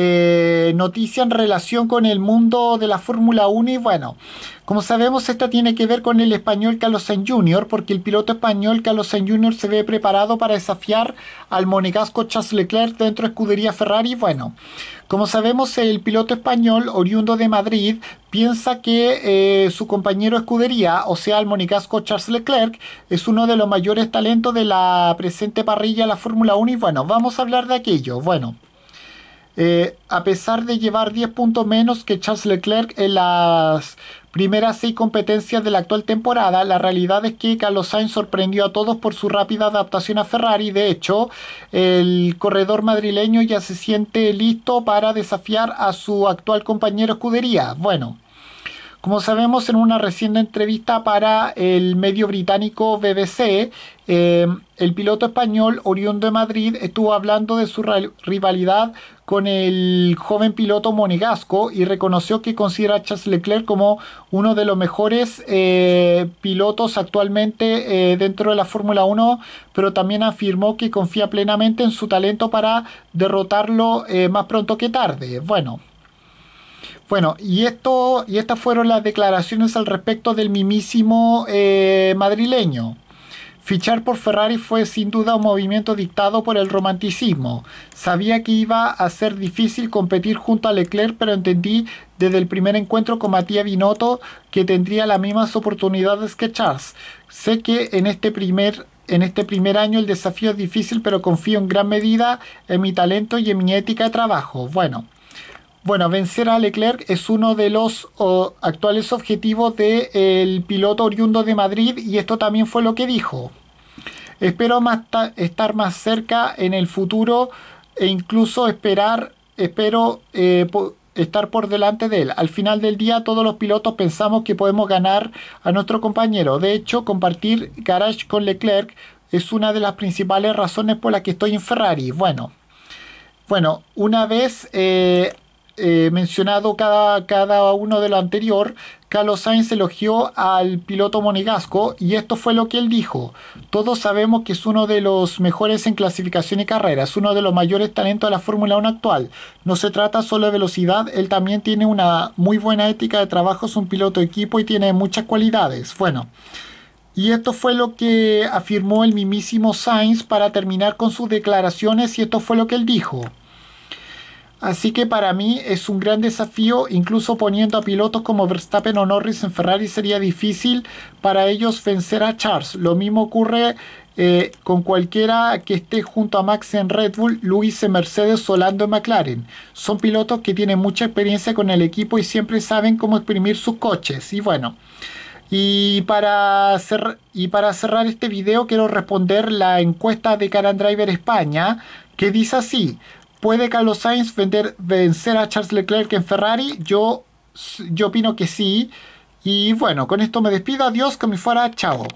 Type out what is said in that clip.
eh, noticia en relación con el mundo de la Fórmula 1 y bueno, como sabemos esta tiene que ver con el español Carlos Sainz Jr. porque el piloto español Carlos Sainz Jr. se ve preparado para desafiar al monegasco Charles Leclerc dentro de escudería Ferrari. Bueno, como sabemos el piloto español oriundo de Madrid piensa que eh, su compañero escudería, o sea el monegasco Charles Leclerc, es uno de los mayores talentos de la presente parrilla de la Fórmula 1 y bueno, vamos a hablar de aquello. Bueno. Eh, a pesar de llevar 10 puntos menos que Charles Leclerc en las primeras 6 competencias de la actual temporada, la realidad es que Carlos Sainz sorprendió a todos por su rápida adaptación a Ferrari. De hecho, el corredor madrileño ya se siente listo para desafiar a su actual compañero escudería. Bueno. Como sabemos en una reciente entrevista para el medio británico BBC, em, el piloto español Orión de Madrid estuvo hablando de su rivalidad con el joven piloto monegasco y reconoció que considera a Charles Leclerc como uno de los mejores eh, pilotos actualmente eh, dentro de la Fórmula 1, pero también afirmó que confía plenamente en su talento para derrotarlo eh, más pronto que tarde. Bueno, bueno, y, esto, y estas fueron las declaraciones al respecto del mimísimo eh, madrileño. Fichar por Ferrari fue sin duda un movimiento dictado por el romanticismo. Sabía que iba a ser difícil competir junto a Leclerc, pero entendí desde el primer encuentro con Matías Binotto que tendría las mismas oportunidades que Charles. Sé que en este primer en este primer año el desafío es difícil, pero confío en gran medida en mi talento y en mi ética de trabajo. Bueno, bueno, vencer a Leclerc es uno de los actuales objetivos del eh, piloto oriundo de Madrid y esto también fue lo que dijo. Espero estar más cerca en el futuro e incluso esperar, espero eh, estar por delante de él. Al final del día todos los pilotos pensamos que podemos ganar a nuestro compañero. De hecho, compartir garage con Leclerc es una de las principales razones por las que estoy en Ferrari. Bueno, bueno una vez... Eh, eh, mencionado cada, cada uno de lo anterior, Carlos Sainz elogió al piloto monegasco y esto fue lo que él dijo. Todos sabemos que es uno de los mejores en clasificación y carrera, es uno de los mayores talentos de la Fórmula 1 actual. No se trata solo de velocidad, él también tiene una muy buena ética de trabajo, es un piloto de equipo y tiene muchas cualidades. Bueno. Y esto fue lo que afirmó el mismísimo Sainz para terminar con sus declaraciones y esto fue lo que él dijo. Así que para mí es un gran desafío, incluso poniendo a pilotos como Verstappen o Norris en Ferrari sería difícil para ellos vencer a Charles. Lo mismo ocurre eh, con cualquiera que esté junto a Max en Red Bull, Luis en Mercedes Solando en McLaren. Son pilotos que tienen mucha experiencia con el equipo y siempre saben cómo exprimir sus coches. Y bueno, y para, y para cerrar este video quiero responder la encuesta de Car and Driver España que dice así, ¿Puede Carlos Sainz vencer a Charles Leclerc en Ferrari? Yo, yo opino que sí. Y bueno, con esto me despido. Adiós, que me fuera. Chao.